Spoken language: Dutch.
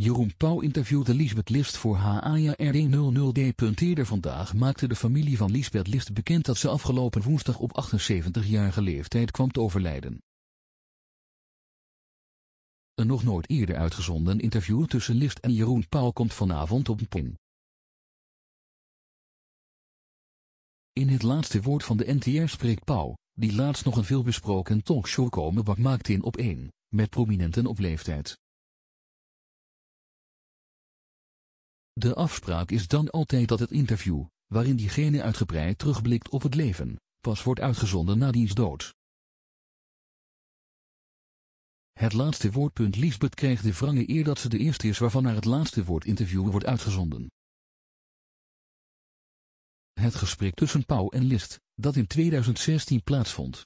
Jeroen Pauw interviewde Lisbeth List voor HAJR100D. E eerder vandaag maakte de familie van Lisbeth List bekend dat ze afgelopen woensdag op 78-jarige leeftijd kwam te overlijden. Een nog nooit eerder uitgezonden interview tussen List en Jeroen Pauw komt vanavond op PIN. In het laatste woord van de NTR spreekt Pauw, die laatst nog een veelbesproken talkshow komen bak maakt in op 1, met prominenten op leeftijd. De afspraak is dan altijd dat het interview, waarin diegene uitgebreid terugblikt op het leven, pas wordt uitgezonden na diens dood. Het laatste woordpunt Liesbeth krijgt de wrange eer dat ze de eerste is waarvan naar het laatste woord interview wordt uitgezonden. Het gesprek tussen Pauw en List, dat in 2016 plaatsvond,